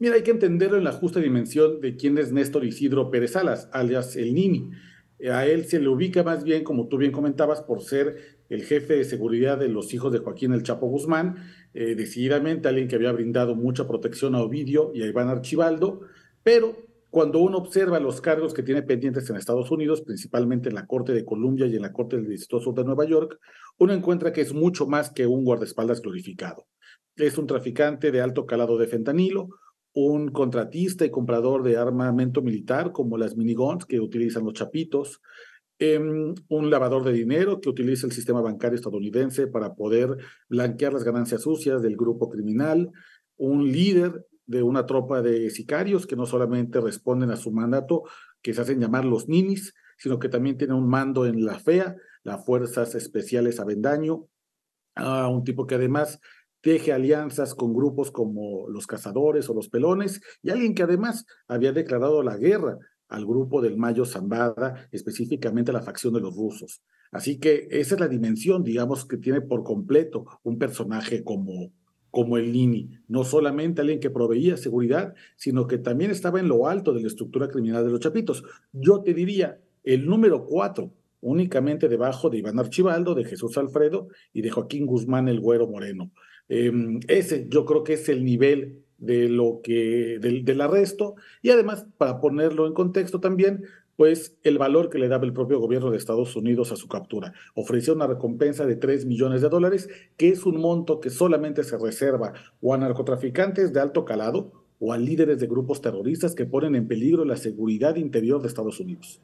Mira, hay que entenderlo en la justa dimensión de quién es Néstor Isidro Pérez Salas, alias el Nini. A él se le ubica más bien, como tú bien comentabas, por ser el jefe de seguridad de los hijos de Joaquín el Chapo Guzmán, eh, decididamente alguien que había brindado mucha protección a Ovidio y a Iván Archibaldo, pero cuando uno observa los cargos que tiene pendientes en Estados Unidos, principalmente en la Corte de Columbia y en la Corte del Distrito de Nueva York, uno encuentra que es mucho más que un guardaespaldas glorificado. Es un traficante de alto calado de fentanilo, un contratista y comprador de armamento militar, como las miniguns que utilizan los chapitos, em, un lavador de dinero que utiliza el sistema bancario estadounidense para poder blanquear las ganancias sucias del grupo criminal, un líder de una tropa de sicarios que no solamente responden a su mandato, que se hacen llamar los ninis, sino que también tiene un mando en la FEA, las Fuerzas Especiales Avendaño, a un tipo que además teje alianzas con grupos como los cazadores o los pelones, y alguien que además había declarado la guerra al grupo del Mayo Zambada, específicamente a la facción de los rusos. Así que esa es la dimensión, digamos, que tiene por completo un personaje como, como el Nini, no solamente alguien que proveía seguridad, sino que también estaba en lo alto de la estructura criminal de los Chapitos. Yo te diría, el número cuatro, únicamente debajo de Iván Archibaldo, de Jesús Alfredo y de Joaquín Guzmán el Güero Moreno. Em, ese yo creo que es el nivel de lo que del, arresto y además para ponerlo en contexto también pues el valor que le daba el propio gobierno de Estados Unidos a su captura. ofreció una recompensa de 3 millones de dólares, que es un monto que solamente se reserva o a narcotraficantes de alto calado o a líderes de grupos terroristas que ponen en peligro la seguridad interior de Estados Unidos.